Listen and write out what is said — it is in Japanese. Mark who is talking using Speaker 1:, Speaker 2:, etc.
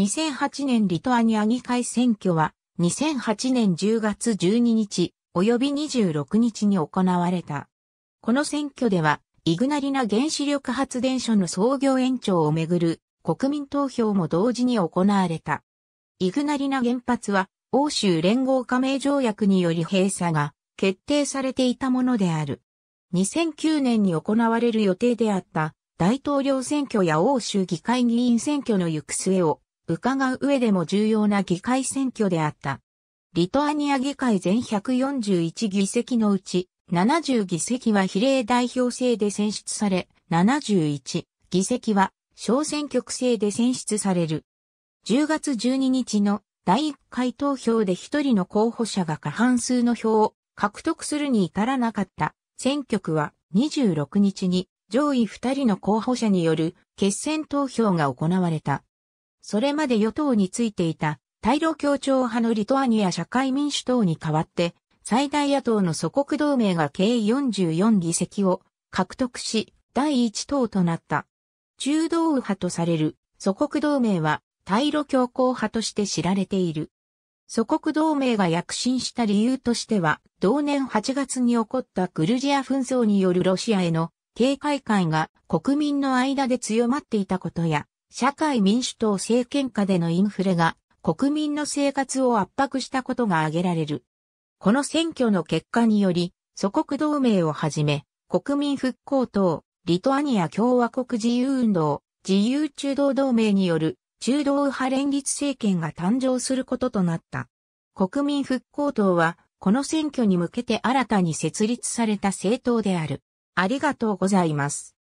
Speaker 1: 2008年リトアニア議会選挙は2008年10月12日及び26日に行われた。この選挙ではイグナリナ原子力発電所の創業延長をめぐる国民投票も同時に行われた。イグナリナ原発は欧州連合加盟条約により閉鎖が決定されていたものである。2009年に行われる予定であった大統領選挙や欧州議会議員選挙の行く末を伺う上でも重要な議会選挙であった。リトアニア議会全141議席のうち、70議席は比例代表制で選出され、71議席は小選挙区制で選出される。10月12日の第1回投票で1人の候補者が過半数の票を獲得するに至らなかった選挙区は26日に上位2人の候補者による決選投票が行われた。それまで与党についていた、対ロ協調派のリトアニア社会民主党に代わって、最大野党の祖国同盟が計44議席を獲得し、第一党となった。中道右派とされる祖国同盟は、対ロ強硬派として知られている。祖国同盟が躍進した理由としては、同年8月に起こったグルジア紛争によるロシアへの警戒感が国民の間で強まっていたことや、社会民主党政権下でのインフレが国民の生活を圧迫したことが挙げられる。この選挙の結果により、祖国同盟をはじめ、国民復興党、リトアニア共和国自由運動、自由中道同盟による中道右派連立政権が誕生することとなった。国民復興党は、この選挙に向けて新たに設立された政党である。ありがとうご
Speaker 2: ざいます。